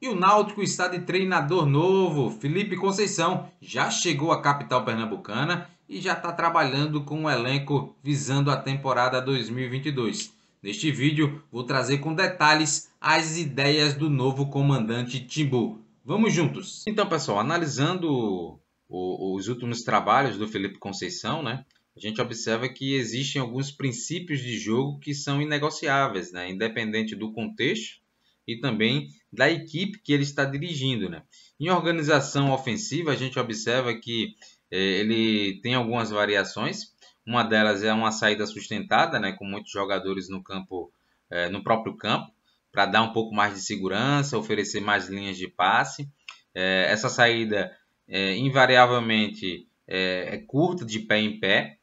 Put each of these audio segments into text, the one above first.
E o Náutico está de treinador novo. Felipe Conceição já chegou à capital pernambucana e já está trabalhando com o um elenco visando a temporada 2022. Neste vídeo, vou trazer com detalhes as ideias do novo comandante Timbu. Vamos juntos! Então, pessoal, analisando o, os últimos trabalhos do Felipe Conceição, né? A gente observa que existem alguns princípios de jogo que são inegociáveis, né? Independente do contexto e também da equipe que ele está dirigindo. Né? Em organização ofensiva, a gente observa que é, ele tem algumas variações. Uma delas é uma saída sustentada, né, com muitos jogadores no campo, é, no próprio campo, para dar um pouco mais de segurança, oferecer mais linhas de passe. É, essa saída invariavelmente é curta de pé em pé,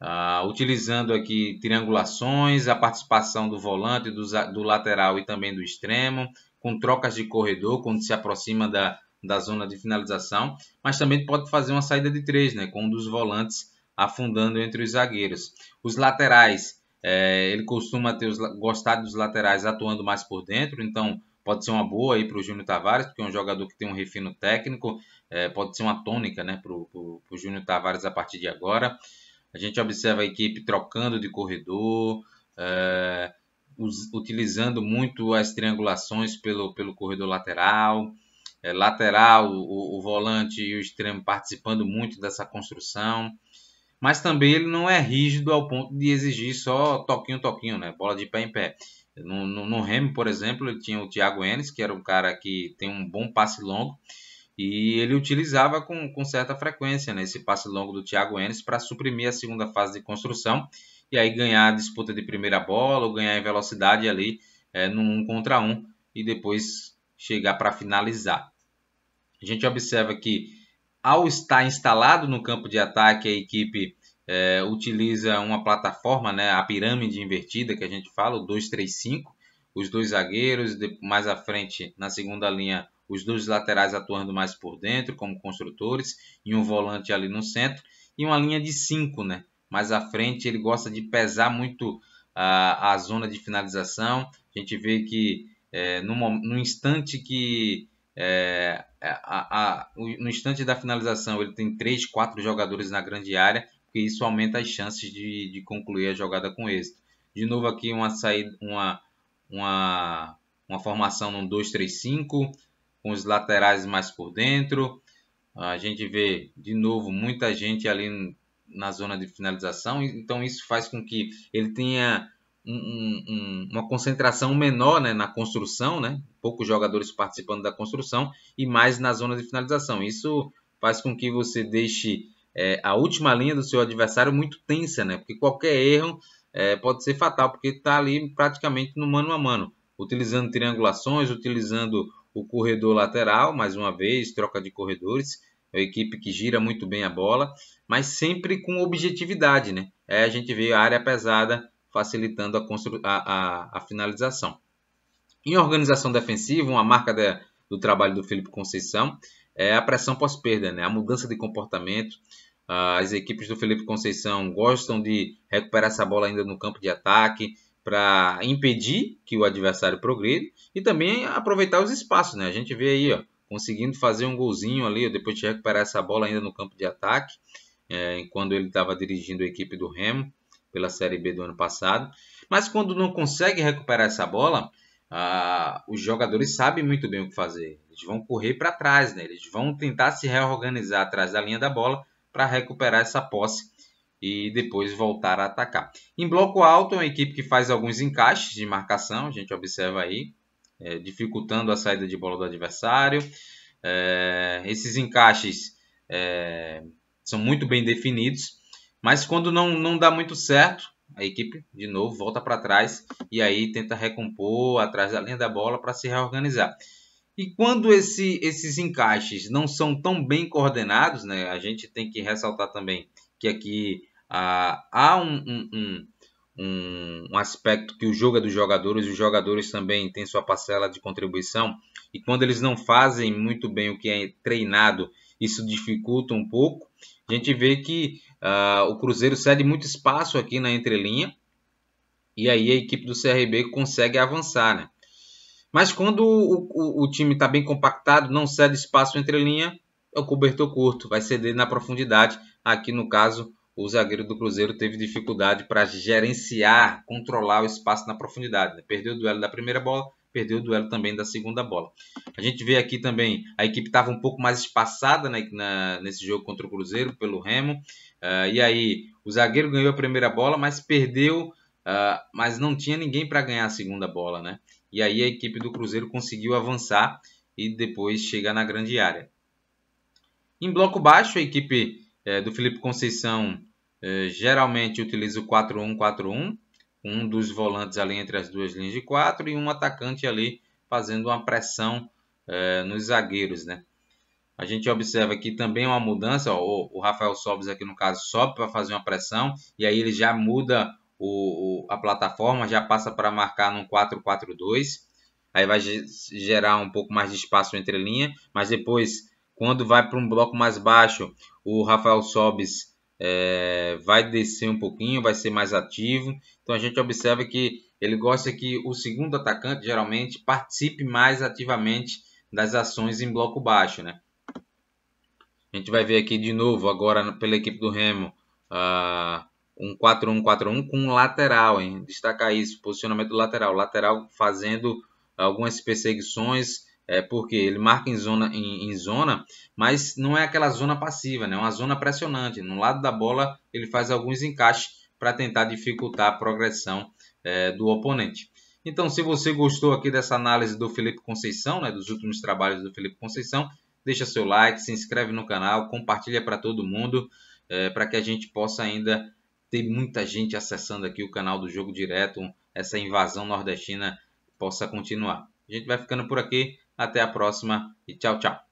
Uh, utilizando aqui triangulações, a participação do volante, do, do, lateral e também do extremo, com trocas de corredor quando se aproxima da, da zona de finalização, mas também pode fazer uma saída de três, né, com um dos volantes afundando entre os zagueiros. Os laterais, é, ele costuma ter os, gostar dos laterais atuando mais por dentro, então pode ser uma boa aí para o Júnior Tavares, porque é um jogador que tem um refino técnico, é, pode ser uma tônica né, para o Júnior Tavares a partir de agora. A gente observa a equipe trocando de corredor, é, us, utilizando muito as triangulações pelo, pelo corredor lateral, é, lateral, o, o volante e o extremo participando muito dessa construção mas também ele não é rígido ao ponto de exigir só toquinho, toquinho, né? Bola de pé em pé. No, no, no Remo, por exemplo, ele tinha o Thiago Enes, que era um cara que tem um bom passe longo, e ele utilizava com, com certa frequência né, esse passe longo do Thiago Enes para suprimir a segunda fase de construção e aí ganhar a disputa de primeira bola ou ganhar em velocidade ali é, no um contra um e depois chegar para finalizar. A gente observa que ao estar instalado no campo de ataque, a equipe é, utiliza uma plataforma, né, a pirâmide invertida que a gente fala, o 2-3-5, os dois zagueiros, mais à frente na segunda linha os dois laterais atuando mais por dentro como construtores e um volante ali no centro e uma linha de cinco, né? Mais à frente ele gosta de pesar muito a, a zona de finalização. A gente vê que é, no instante que é, a, a, no instante da finalização ele tem três, quatro jogadores na grande área, porque isso aumenta as chances de, de concluir a jogada com êxito. De novo aqui uma saída, uma uma, uma formação num 2-3-5, com os laterais mais por dentro. A gente vê de novo muita gente ali na zona de finalização, então isso faz com que ele tenha um, um, uma concentração menor né, na construção, né? poucos jogadores participando da construção e mais na zona de finalização. Isso faz com que você deixe é, a última linha do seu adversário muito tensa, né? porque qualquer erro é, pode ser fatal, porque está ali praticamente no mano a mano, utilizando triangulações, utilizando o corredor lateral, mais uma vez, troca de corredores, é uma equipe que gira muito bem a bola, mas sempre com objetividade, né? É, a gente vê a área pesada facilitando a, a, a, a finalização. Em organização defensiva, uma marca de, do trabalho do Felipe Conceição é a pressão pós-perda, né? a mudança de comportamento. Ah, as equipes do Felipe Conceição gostam de recuperar essa bola ainda no campo de ataque, para impedir que o adversário progride e também aproveitar os espaços. Né? A gente vê aí ó, conseguindo fazer um golzinho ali, depois de recuperar essa bola ainda no campo de ataque, é, quando ele estava dirigindo a equipe do Remo pela Série B do ano passado. Mas quando não consegue recuperar essa bola, os jogadores sabem muito bem o que fazer. Eles vão correr para trás, né? eles vão tentar se reorganizar atrás da linha da bola para recuperar essa posse e depois voltar a atacar. Em bloco alto, é uma equipe que faz alguns encaixes de marcação, a gente observa aí, é, dificultando a saída de bola do adversário. É, esses encaixes é, são muito bem definidos, mas quando não, não dá muito certo, a equipe de novo volta para trás e aí tenta recompor atrás da linha da bola para se reorganizar. E quando esse, esses encaixes não são tão bem coordenados, né, a gente tem que ressaltar também que aqui ah, há um, um, um, um, aspecto que o jogo é dos jogadores, os jogadores também têm sua parcela de contribuição, e quando eles não fazem muito bem o que é treinado, isso dificulta um pouco. A gente vê que ah, o Cruzeiro cede muito espaço aqui na entrelinha, e aí a equipe do CRB consegue avançar, né? Mas quando o, o, o time está bem compactado, não cede espaço entre linha, é o cobertor curto, vai ceder na profundidade. Aqui no caso, o zagueiro do Cruzeiro teve dificuldade para gerenciar, controlar o espaço na profundidade. Né? Perdeu o duelo da primeira bola, perdeu o duelo também da segunda bola. A gente vê aqui também, a equipe estava um pouco mais espaçada né, na, nesse jogo contra o Cruzeiro, pelo Remo. Uh, e aí, o zagueiro ganhou a primeira bola, mas perdeu, uh, mas não tinha ninguém para ganhar a segunda bola, né? E aí a equipe do Cruzeiro conseguiu avançar e depois chegar na grande área. Em bloco baixo, a equipe é, do Felipe Conceição é, geralmente utiliza o 4-1-4-1, um dos volantes ali entre as duas linhas de quatro e um atacante ali fazendo uma pressão é, nos zagueiros, né? A gente observa aqui também uma mudança. Ó, o Rafael Sobes aqui no caso sobe para fazer uma pressão e aí ele já muda o, o, a plataforma, já passa para marcar num 4-4-2. Aí vai gerar um pouco mais de espaço entre linha, mas depois quando vai para um bloco mais baixo, o Rafael Sobis é, vai descer um pouquinho, vai ser mais ativo. Então a gente observa que ele gosta que o segundo atacante geralmente participe mais ativamente das ações em bloco baixo, né? A gente vai ver aqui de novo agora pela equipe do Remo uh, um 4-1-4-1 com um lateral, hein? Destacar isso, posicionamento do lateral, lateral fazendo algumas perseguições é porque ele marca em zona, em, em zona, mas não é aquela zona passiva, né? É uma zona pressionante. No lado da bola ele faz alguns encaixes para tentar dificultar a progressão é, do oponente. Então, se você gostou aqui dessa análise do Felipe Conceição, né, dos últimos trabalhos do Felipe Conceição, deixa seu like, se inscreve no canal, compartilha para todo mundo, é, para que a gente possa ainda ter muita gente acessando aqui o canal do Jogo Direto, essa invasão nordestina possa continuar. A gente vai ficando por aqui. Até a próxima e tchau, tchau.